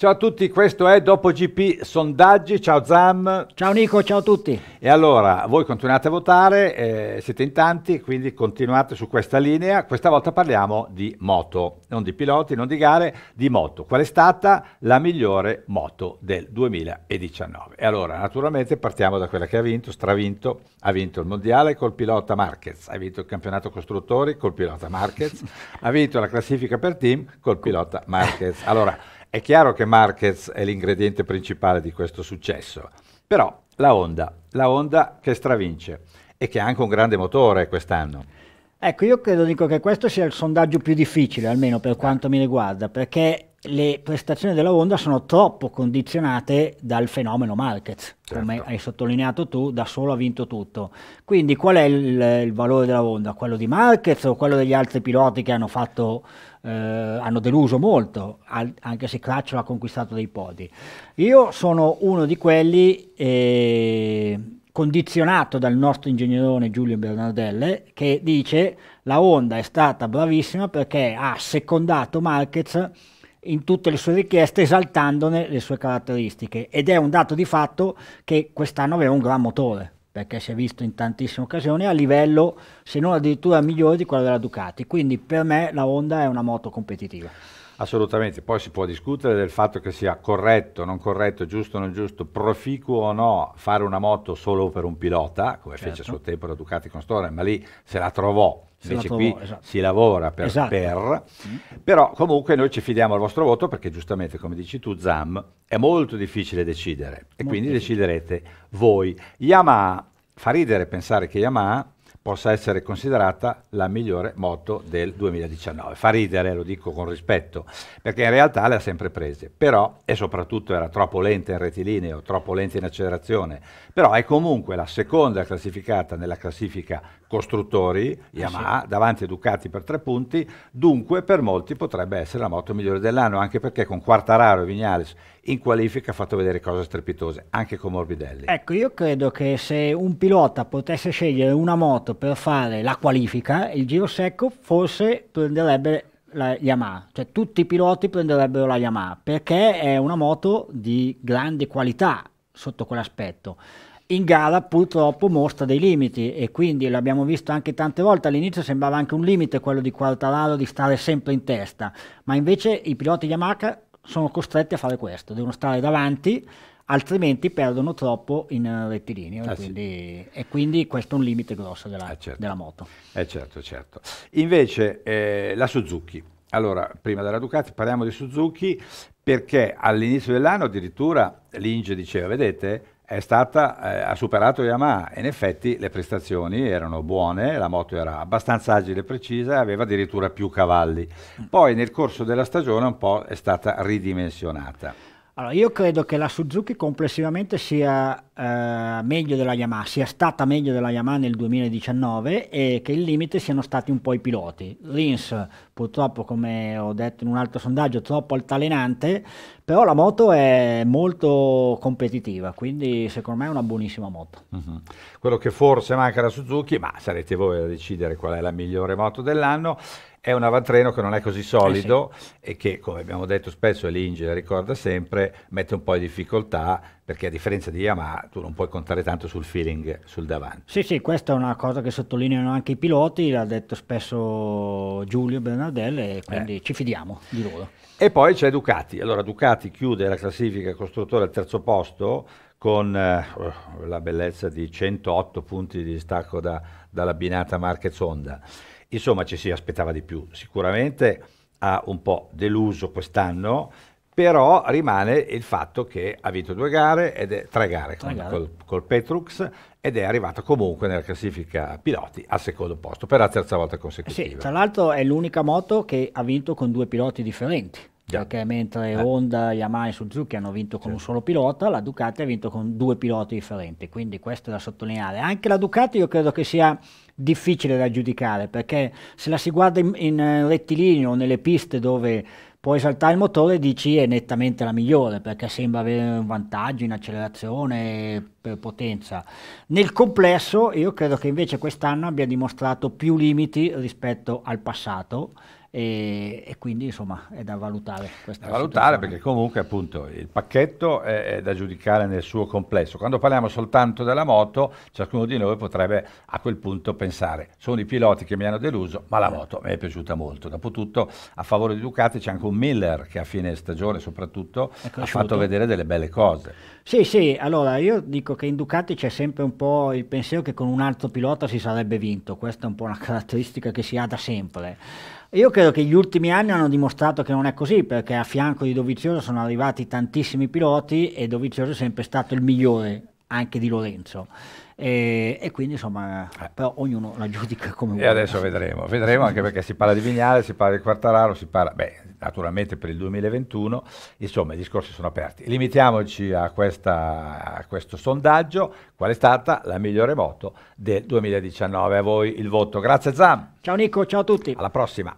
Ciao a tutti, questo è Dopo GP Sondaggi, ciao Zam. Ciao Nico, ciao a tutti. E allora, voi continuate a votare, eh, siete in tanti, quindi continuate su questa linea. Questa volta parliamo di moto, non di piloti, non di gare, di moto. Qual è stata la migliore moto del 2019? E allora, naturalmente partiamo da quella che ha vinto, stravinto, ha vinto il mondiale col pilota Marquez, ha vinto il campionato costruttori col pilota Marquez, ha vinto la classifica per team col pilota Marquez. Allora, è chiaro che Marquez è l'ingrediente principale di questo successo, però la Honda, la Honda che stravince e che ha anche un grande motore quest'anno. Ecco, io credo dico che questo sia il sondaggio più difficile, almeno per quanto mi riguarda, perché le prestazioni della Honda sono troppo condizionate dal fenomeno Marquez, certo. come hai sottolineato tu, da solo ha vinto tutto. Quindi qual è il, il, valore della Honda? Quello di Marquez o quello degli altri piloti che hanno, fatto, eh, hanno deluso molto, al, anche se Craccio ha conquistato dei podi? Io sono uno di quelli eh, condizionato dal nostro ingegnerone Giulio Bernardelle che dice la Honda è stata bravissima perché ha secondato Marquez in tutte le sue richieste esaltandone le sue caratteristiche ed è un dato di fatto che quest'anno aveva un gran motore perché si è visto in tantissime occasioni a livello se non addirittura migliore di quello della Ducati quindi per me la Honda è una moto competitiva Assolutamente, poi si può discutere del fatto che sia corretto, non corretto, giusto o non giusto, proficuo o no fare una moto solo per un pilota, come certo. fece a suo tempo la Ducati con Storer, ma lì se la trovò, se invece trovò, qui esatto. si lavora per, esatto. per. Mm. però comunque noi ci fidiamo al vostro voto perché giustamente come dici tu Zam è molto difficile decidere e molto quindi difficile. deciderete voi. Yamaha, fa ridere pensare che Yamaha possa essere considerata la migliore moto del 2019. Fa ridere, lo dico con rispetto, perché in realtà le ha sempre prese, però e soprattutto era troppo lenta in rettilineo, troppo lenta in accelerazione, però è comunque la seconda classificata nella classifica costruttori eh, Yamaha, sì. davanti a Ducati per tre punti, dunque per molti potrebbe essere la moto migliore dell'anno, anche perché con Quartararo e Vignales in qualifica ha fatto vedere cose strepitose, anche con Morbidelli. Ecco, io credo che se un pilota potesse scegliere una moto per fare la qualifica, il giro secco forse prenderebbe la Yamaha, cioè tutti i piloti prenderebbero la Yamaha perché è una moto di grande qualità sotto quell'aspetto. In gara purtroppo mostra dei limiti e quindi l'abbiamo visto anche tante volte, all'inizio sembrava anche un limite quello di Quartararo di stare sempre in testa, ma invece i piloti Yamaha sono costretti a fare questo, devono stare davanti altrimenti perdono troppo in eh, rettilineo ah, e, quindi, sì. e, quindi, questo è un limite grosso della, eh certo. della moto. Eh certo, certo. Invece eh, la Suzuki, allora, prima della Ducati parliamo di Suzuki perché all'inizio dell'anno addirittura l'Inge diceva, vedete, stata, eh, ha superato Yamaha e in effetti le prestazioni erano buone, la moto era abbastanza agile e precisa e aveva addirittura più cavalli. Poi nel corso della stagione un po' è stata ridimensionata. Allora, io credo che la Suzuki complessivamente sia eh, meglio della Yamaha, sia stata meglio della Yamaha nel 2019 e che il limite siano stati un po' i piloti. Rins purtroppo come ho detto in un altro sondaggio troppo altalenante, però la moto è molto competitiva, quindi secondo me è una buonissima moto. Uh-huh. Quello che forse manca da Suzuki, ma sarete voi a decidere qual è la migliore moto dell'anno, è un avantreno che non è così solido eh sì. e che, come abbiamo detto spesso, e l'Inge ricorda sempre, mette un po' di difficoltà perché a differenza di Yamaha tu non puoi contare tanto sul feeling sul davanti. Sì, sì, questa è una cosa che sottolineano anche i piloti, l'ha detto spesso Giulio Bernardino Nardella e quindi eh. ci fidiamo di loro. E poi c'è Ducati. Allora Ducati chiude la classifica costruttore al terzo posto con eh, la bellezza di 108 punti di distacco da, binata Marquez Honda. Insomma ci si aspettava di più. Sicuramente ha un po' deluso quest'anno però rimane il fatto che ha vinto due gare, ed è, tre gare, tre gare. Col, col, Petrux ed è arrivata comunque nella classifica piloti al secondo posto per la terza volta consecutiva. Sì, tra l'altro è l'unica moto che ha vinto con due piloti differenti. Già. Perché mentre eh. Honda, Yamaha e Suzuki hanno vinto con sì. un solo pilota, la Ducati ha vinto con due piloti differenti, quindi questo è da sottolineare. Anche la Ducati io credo che sia difficile da giudicare perché se la si guarda in, in rettilineo nelle piste dove puoi saltare il motore e dici è nettamente la migliore perché sembra avere un vantaggio in accelerazione per potenza. Nel complesso io credo che invece quest'anno abbia dimostrato più limiti rispetto al passato e, e quindi insomma è da valutare. questa Da valutare perché comunque appunto il pacchetto è, è, da giudicare nel suo complesso. Quando parliamo soltanto della moto, ciascuno di noi potrebbe a quel punto pensare, sono i piloti che mi hanno deluso, ma la eh. moto mi è piaciuta molto. Dopotutto a favore di Ducati c'è anche un Miller che a fine stagione soprattutto ha fatto vedere delle belle cose. Sì, sì, allora io dico che in Ducati c'è sempre un po' il pensiero che con un altro pilota si sarebbe vinto, questa è un po' una caratteristica che si ha da sempre. Io credo che gli ultimi anni hanno dimostrato che non è così, perché a fianco di Dovizioso sono arrivati tantissimi piloti e Dovizioso è sempre stato il migliore anche di Lorenzo. E, eh, e quindi insomma, eh. però ognuno la giudica come vuole. E adesso vedremo, vedremo anche perché si parla di Vignale, si parla di Quartararo, si parla, beh, naturalmente per il 2021, insomma i discorsi sono aperti. Limitiamoci a, questa, a questo sondaggio, qual è stata la migliore moto del 2019? A voi il voto. Grazie Zam. Ciao Nico, ciao a tutti. Alla prossima.